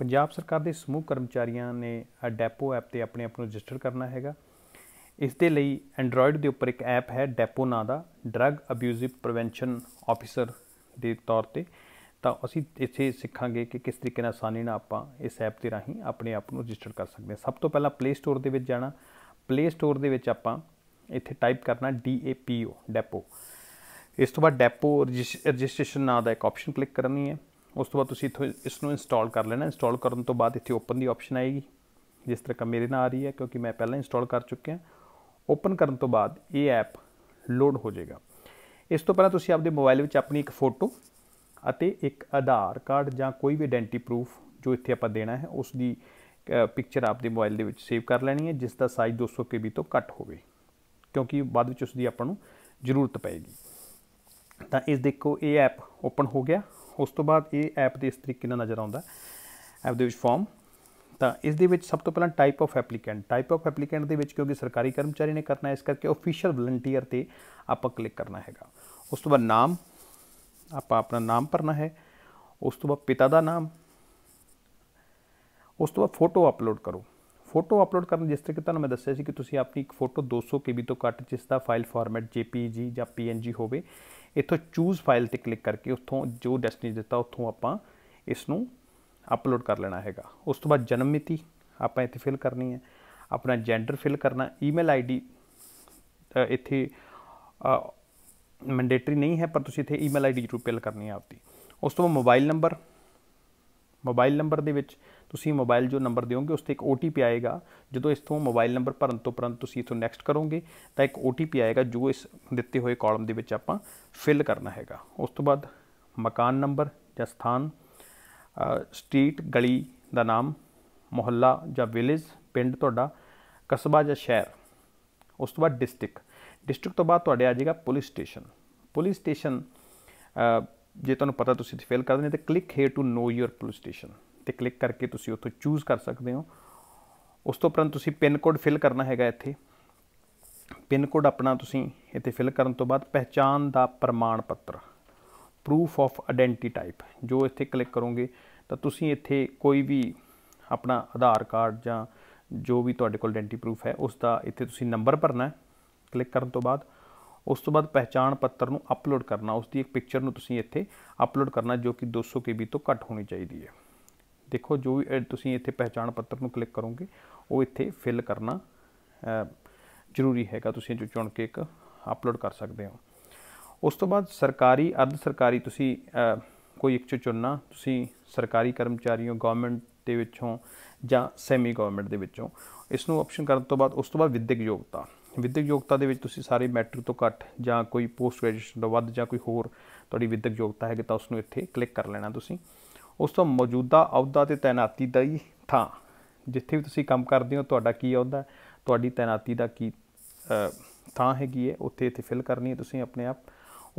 ਪੰਜਾਬ ਸਰਕਾਰ ਦੇ ਸਮੂਹ ਕਰਮਚਾਰੀਆਂ ਨੇ ਡੈਪੋ ਐਪ ਤੇ ਆਪਣੇ ਆਪ ਨੂੰ ਰਜਿਸਟਰ ਕਰਨਾ ਹੈਗਾ ਇਸ ਦੇ ਲਈ ਐਂਡਰੋਇਡ ਦੇ ਉੱਪਰ ਇੱਕ ਐਪ ਹੈ ਡੈਪੋ ਨਾਂ ਦਾ ਡਰੱਗ ਅਬਿਊਜ਼ਿਵ ਪ੍ਰੀਵੈਂਸ਼ਨ ਆਫੀਸਰ ਦੇ ਤੌਰ ਤੇ ਤਾਂ ਅਸੀਂ ਇੱਥੇ ਸਿੱਖਾਂਗੇ ਕਿ ਕਿਸ ਤਰੀਕੇ ਨਾਲ ਆਸਾਨੀ ਨਾਲ ਆਪਾਂ ਇਸ ਐਪ ਤੇ ਰਾਹੀਂ ਆਪਣੇ ਆਪ ਨੂੰ ਰਜਿਸਟਰ ਕਰ ਸਕਦੇ ਹਾਂ ਸਭ ਤੋਂ ਪਹਿਲਾਂ ਪਲੇ ਸਟੋਰ ਦੇ ਵਿੱਚ ਜਾਣਾ ਪਲੇ ਸਟੋਰ ਦੇ ਵਿੱਚ ਆਪਾਂ ਇੱਥੇ ਟਾਈਪ ਕਰਨਾ DAPO ਡੈਪੋ ਇਸ ਤੋਂ ਬਾਅਦ ਡੈਪੋ ਰਜਿਸਟ੍ਰੇਸ਼ਨ ਨਾਂ ਦਾ ਇੱਕ ਆਪਸ਼ਨ ਕਲਿੱਕ ਕਰਨੀ ਹੈ ਉਸ ਤੋਂ ਬਾਅਦ ਤੁਸੀਂ ਇੱਥੋਂ ਇਸ ਨੂੰ ਇੰਸਟਾਲ ਕਰ ਲੈਣਾ ਇੰਸਟਾਲ ਕਰਨ ਤੋਂ ਬਾਅਦ ਇੱਥੇ ਓਪਨ ਦੀ ਆਪਸ਼ਨ ਆਏਗੀ ਜਿਸ ਤਰ੍ਹਾਂ ਮੇਰੇ ਨਾਲ ਆ ਰਹੀ ਹੈ ਕਿਉਂਕਿ ਮੈਂ ਪਹਿਲਾਂ ਇੰਸਟਾਲ ਕਰ ਚੁੱਕਿਆ ਓਪਨ ਕਰਨ ਤੋਂ ਬਾਅਦ ਇਹ ਐਪ ਲੋਡ ਹੋ ਜਾਏਗਾ ਇਸ ਤੋਂ ਪਹਿਲਾਂ ਤੁਸੀਂ ਆਪਣੇ ਮੋਬਾਈਲ ਵਿੱਚ ਆਪਣੀ ਇੱਕ ਫੋਟੋ ਅਤੇ ਇੱਕ ਆਧਾਰ ਕਾਰਡ ਜਾਂ ਕੋਈ ਵੀ ਆਇਡੈਂਟੀ ਪ੍ਰੂਫ ਜੋ ਇੱਥੇ ਆਪਾਂ ਦੇਣਾ ਹੈ ਉਸ ਦੀ ਪਿਕਚਰ ਆਪਦੇ ਮੋਬਾਈਲ ਦੇ ਵਿੱਚ ਸੇਵ ਕਰ ਲੈਣੀ ਹੈ ਜਿਸ ਦਾ ਸਾਈਜ਼ 200 KB ਤੋਂ ਘੱਟ ਹੋਵੇ ਕਿਉਂਕਿ ਬਾਅਦ ਵਿੱਚ ਉਸ ਦੀ ਆਪਾਂ ਨੂੰ ਜ਼ਰੂਰਤ ਪਏਗੀ ਤਾਂ ਇਸ ਦੇਖੋ ਇਹ ਐਪ ਓਪਨ ਹੋ ਗਿਆ ਉਸ ਤੋਂ ਬਾਅਦ ਇਹ ਐਪ ਦੇ ਇਸ ਤਰੀਕੇ ਨਾਲ ਨਜ਼ਰ ਆਉਂਦਾ ਐਪ ਦੇ ਵਿੱਚ ਫਾਰਮ ਤਾਂ ਇਸ ਦੇ ਵਿੱਚ ਸਭ ਤੋਂ ਪਹਿਲਾਂ type of applicant type of applicant ਦੇ ਵਿੱਚ ਕਿਉਂਕਿ ਸਰਕਾਰੀ ਕਰਮਚਾਰੀ ਨੇ ਕਰਨਾ ਇਸ ਕਰਕੇ ਅਫੀਸ਼ੀਅਲ ਵਲੰਟੀਅਰ ਤੇ ਆਪਾਂ ਕਲਿੱਕ ਕਰਨਾ ਹੈਗਾ ਉਸ ਤੋਂ ਬਾਅਦ ਨਾਮ ਆਪਾਂ ਆਪਣਾ ਨਾਮ ਭਰਨਾ ਹੈ ਉਸ ਤੋਂ ਬਾਅਦ ਪਿਤਾ ਦਾ ਨਾਮ ਉਸ ਤੋਂ ਬਾਅਦ ਫੋਟੋ ਅਪਲੋਡ ਕਰੋ ਫੋਟੋ ਅਪਲੋਡ ਕਰਨ ਜਿਸ ਤਰੀਕੇ ਤੁਹਾਨੂੰ ਮੈਂ ਦੱਸਿਆ ਸੀ ਕਿ ਤੁਸੀਂ ਆਪਣੀ ਇੱਕ ਫੋਟੋ 200 KB ਤੋਂ ਘੱਟ ਜਿਸ ਦਾ ਫਾਈਲ ਫਾਰਮੈਟ JPG ਜਾਂ PNG ਹੋਵੇ ਇੱਥੋਂ ਚੂਜ਼ ਫਾਈਲ ਤੇ ਕਲਿੱਕ ਕਰਕੇ ਉੱਥੋਂ ਜੋ ਡੈਸਟੀਨੇਸ਼ਨ ਦਿੱਤਾ ਉੱਥੋਂ ਆਪਾਂ ਇਸ ਨੂੰ ਅਪਲੋਡ ਕਰ ਲੈਣਾ ਹੈਗਾ ਉਸ ਤੋਂ ਬਾਅਦ ਜਨਮ ਮਿਤੀ ਆਪਾਂ ਇੱਥੇ ਫਿਲ ਕਰਨੀ ਹੈ ਆਪਣਾ ਜੈਂਡਰ ਫਿਲ ਕਰਨਾ ਈਮੇਲ ਆਈਡੀ ਇੱਥੇ ਮੈਂਡੇਟਰੀ ਨਹੀਂ ਹੈ ਪਰ ਤੁਸੀਂ ਇੱਥੇ ਈਮੇਲ ਆਈਡੀ ਜ਼ਰੂਰ ਫਿਲ ਕਰਨੀ ਹੈ ਆਪਦੀ ਉਸ ਤੋਂ ਬਾਅਦ ਮੋਬਾਈਲ ਨੰਬਰ ਮੋਬਾਈਲ ਨੰਬਰ ਦੇ ਵਿੱਚ ਤੁਸੀਂ ਮੋਬਾਈਲ ਜੋ ਨੰਬਰ ਦਿਓਗੇ ਉਸ ਤੇ ਇੱਕ OTP ਆਏਗਾ ਜਦੋਂ ਇਸ ਤੋਂ ਮੋਬਾਈਲ ਨੰਬਰ ਭਰਨ ਤੋਂ ਪਰੰਤ ਤੁਸੀਂ ਇਥੋਂ ਨੈਕਸਟ ਕਰੋਗੇ ਤਾਂ ਇੱਕ OTP ਆਏਗਾ ਜੋ ਇਸ ਦਿੱਤੇ ਹੋਏ ਕਾਲਮ ਦੇ ਵਿੱਚ ਆਪਾਂ ਫਿਲ ਕਰਨਾ ਹੈਗਾ ਉਸ ਤੋਂ ਬਾਅਦ ਮਕਾਨ ਨੰਬਰ ਜਾਂ ਸਥਾਨ ਸਟਰੀਟ ਗਲੀ ਦਾ ਨਾਮ ਮੁਹੱਲਾ ਜਾਂ ਵਿਲੇਜ ਪਿੰਡ ਤੁਹਾਡਾ ਕਸਬਾ ਜਾਂ ਸ਼ਹਿਰ ਉਸ ਤੋਂ ਬਾਅਦ ਡਿਸਟ੍ਰਿਕਟ ਡਿਸਟ੍ਰਿਕਟ ਤੋਂ ਬਾਅਦ ਤੁਹਾਡੇ ਆ ਜਾਏਗਾ ਪੁਲਿਸ ਸਟੇਸ਼ਨ ਪੁਲਿਸ ਸਟੇਸ਼ਨ ਜੇ ਤੁਹਾਨੂੰ ਪਤਾ ਤੁਸੀਂ ਫਿਲ ਕਰ ਨੇ ਤੇ click here to know your police station ਤੇ ਕਲਿੱਕ ਕਰਕੇ ਤੁਸੀਂ ਉੱਥੋਂ ਚੂਜ਼ ਕਰ ਸਕਦੇ ਹੋ ਉਸ ਤੋਂ ਉਪਰੰਤ ਤੁਸੀਂ ਪਿਨ ਕੋਡ ਫਿਲ ਕਰਨਾ ਹੈਗਾ ਇੱਥੇ ਪਿਨ ਕੋਡ ਆਪਣਾ ਤੁਸੀਂ ਇੱਥੇ ਫਿਲ ਕਰਨ ਤੋਂ ਬਾਅਦ ਪਹਿਚਾਨ ਦਾ ਪ੍ਰਮਾਣ ਪੱਤਰ ਪ੍ਰੂਫ ਆਫ ਆਇਡੈਂਟੀ ਟਾਈਪ ਜੋ ਇੱਥੇ ਕਲਿੱਕ ਕਰੋਗੇ ਤਾਂ ਤੁਸੀਂ ਇੱਥੇ ਕੋਈ ਵੀ ਆਪਣਾ ਆਧਾਰ ਕਾਰਡ ਜਾਂ ਜੋ ਵੀ ਤੁਹਾਡੇ ਕੋਲ ਆਇਡੈਂਟੀ ਪ੍ਰੂਫ ਹੈ ਉਸ ਦਾ ਇੱਥੇ ਤੁਸੀਂ ਨੰਬਰ ਭਰਨਾ ਹੈ ਕਲਿੱਕ ਕਰਨ ਤੋਂ ਬਾਅਦ ਉਸ ਤੋਂ ਬਾਅਦ ਪਹਿਚਾਨ ਪੱਤਰ ਨੂੰ ਅਪਲੋਡ ਕਰਨਾ ਉਸ ਦੀ ਇੱਕ ਪਿਕਚਰ ਨੂੰ ਤੁਸੀਂ ਇੱਥੇ ਅਪਲੋਡ ਕਰਨਾ ਜੋ ਕਿ 200 KB ਤੋਂ ਘੱਟ ਹੋਣੀ ਚਾਹੀਦੀ ਹੈ ਦੇਖੋ ਜੋ ਵੀ ਤੁਸੀਂ ਇੱਥੇ ਪਹਿਚਾਣ ਪੱਤਰ ਨੂੰ ਕਲਿੱਕ ਕਰੋਗੇ ਉਹ ਇੱਥੇ ਫਿਲ ਕਰਨਾ ਜ਼ਰੂਰੀ ਹੈਗਾ ਤੁਸੀਂ ਜੋ ਚੁਣ ਕੇ ਇੱਕ ਅਪਲੋਡ ਕਰ ਸਕਦੇ ਹੋ ਉਸ ਤੋਂ ਬਾਅਦ ਸਰਕਾਰੀ ਅਰਧ ਸਰਕਾਰੀ ਤੁਸੀਂ ਕੋਈ ਇੱਕ ਚੁਣਨਾ ਤੁਸੀਂ ਸਰਕਾਰੀ ਕਰਮਚਾਰੀਆਂ ਗਵਰਨਮੈਂਟ ਦੇ ਵਿੱਚੋਂ ਜਾਂ ਸੈਮੀ ਗਵਰਨਮੈਂਟ ਦੇ ਵਿੱਚੋਂ ਇਸ ਨੂੰ ਆਪਸ਼ਨ ਕਰਨ ਤੋਂ ਬਾਅਦ ਉਸ ਤੋਂ ਬਾਅਦ ਵਿਦਿਅਕ ਯੋਗਤਾ ਵਿਦਿਅਕ ਯੋਗਤਾ ਦੇ ਵਿੱਚ ਤੁਸੀਂ ਸਾਰੇ ਮੈਟ੍ਰਿਕ ਤੋਂ ਘੱਟ ਜਾਂ ਕੋਈ ਪੋਸਟ ਗ੍ਰੈਜੂਏਸ਼ਨ ਤੋਂ ਵੱਧ ਜਾਂ ਕੋਈ ਹੋਰ ਤੁਹਾਡੀ ਵਿਦਿਅਕ ਯੋਗਤਾ ਹੈ ਕਿ ਤਾਂ ਉਸ ਨੂੰ ਇੱਥੇ ਕਲਿੱਕ ਕਰ ਲੈਣਾ ਤੁਸੀਂ ਉਸ ਤੋਂ ਮੌਜੂਦਾ ਅਹੁਦਾ ਤੇ ਤਾਇਨਾਤੀ ਦਾ ਹੀ ਥਾਂ ਜਿੱਥੇ ਵੀ ਤੁਸੀਂ ਕੰਮ ਕਰਦੇ ਹੋ ਤੁਹਾਡਾ ਕੀ ਅਹੁਦਾ ਤੁਹਾਡੀ ਤਾਇਨਾਤੀ ਦਾ ਕੀ ਥਾਂ ਹੈਗੀ ਹੈ ਉੱਥੇ ਇੱਥੇ ਫਿਲ ਕਰਨੀ ਹੈ ਤੁਸੀਂ ਆਪਣੇ ਆਪ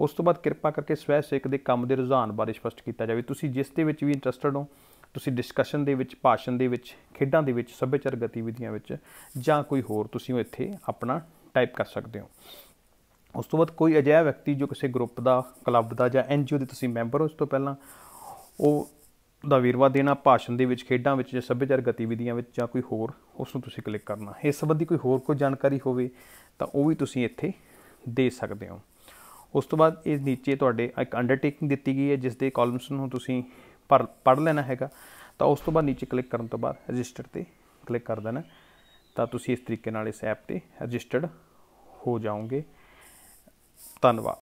ਉਸ ਤੋਂ ਬਾਅਦ ਕਿਰਪਾ ਕਰਕੇ ਸਵੈ ਸੇਕ ਦੇ ਕੰਮ ਦੇ ਰੁਝਾਨ ਬਾਰੇ ਸਪਸ਼ਟ ਕੀਤਾ ਜਾਵੇ ਤੁਸੀਂ ਜਿਸ ਦੇ ਵਿੱਚ ਵੀ ਇੰਟਰਸਟਡ ਹੋ ਤੁਸੀਂ ਡਿਸਕਸ਼ਨ ਦੇ ਵਿੱਚ ਭਾਸ਼ਣ ਦੇ ਵਿੱਚ ਖੇਡਾਂ ਦੇ ਵਿੱਚ ਸੱਭਿਆਚਾਰ ਗਤੀਵਿਧੀਆਂ ਵਿੱਚ ਜਾਂ ਕੋਈ ਹੋਰ ਤੁਸੀਂ ਉਹ ਇੱਥੇ ਆਪਣਾ ਟਾਈਪ ਕਰ ਸਕਦੇ ਹੋ ਉਸ ਤੋਂ ਬਾਅਦ ਕੋਈ ਅਜਿਹਾ ਵਿਅਕਤੀ ਜੋ ਕਿਸੇ ਗਰੁੱਪ ਦਾ ਕਲੱਬ ਦਾ ਜਾਂ ਐਨਜੀਓ ਦੇ ਤੁਸੀਂ ਮੈਂਬਰ ਹੋ ਉਸ ਤੋਂ ਪਹਿਲਾਂ ਉਹ ਦਾ ਵੀਰਵਾ ਦੇਣਾ ਭਾਸ਼ਣ ਦੇ ਵਿੱਚ ਖੇਡਾਂ ਵਿੱਚ ਜਾਂ ਸੱਭਿਆਚਾਰ ਗਤੀਵਿਧੀਆਂ ਵਿੱਚ ਜਾਂ ਕੋਈ ਹੋਰ ਉਸ ਨੂੰ ਤੁਸੀਂ ਕਲਿੱਕ ਕਰਨਾ ਇਸ ਸੰਬੰਧੀ ਕੋਈ ਹੋਰ ਕੋਈ ਜਾਣਕਾਰੀ ਹੋਵੇ ਤਾਂ ਉਹ ਵੀ ਤੁਸੀਂ ਇੱਥੇ ਦੇ ਸਕਦੇ ਹੋ ਉਸ ਤੋਂ ਬਾਅਦ ਇਸ ਨੀਚੇ ਤੁਹਾਡੇ ਇੱਕ ਅੰਡਰਟੇਕਿੰਗ ਦਿੱਤੀ ਗਈ ਹੈ ਜਿਸ ਦੇ ਕਾਲਮਸ ਨੂੰ ਤੁਸੀਂ ਪੜ ਲੈਣਾ ਹੈਗਾ ਤਾਂ ਉਸ ਤੋਂ ਬਾਅਦ ਨੀਚੇ ਕਲਿੱਕ ਕਰਨ ਤੋਂ ਬਾਅਦ ਰਜਿਸਟਰ ਤੇ ਕਲਿੱਕ ਕਰ ਦੇਣਾ ਤਾਂ ਤੁਸੀਂ ਇਸ ਤਰੀਕੇ ਨਾਲ ਇਸ ਐਪ ਤੇ ਰਜਿਸਟਰਡ ਹੋ ਜਾਓਗੇ ਧੰਨਵਾਦ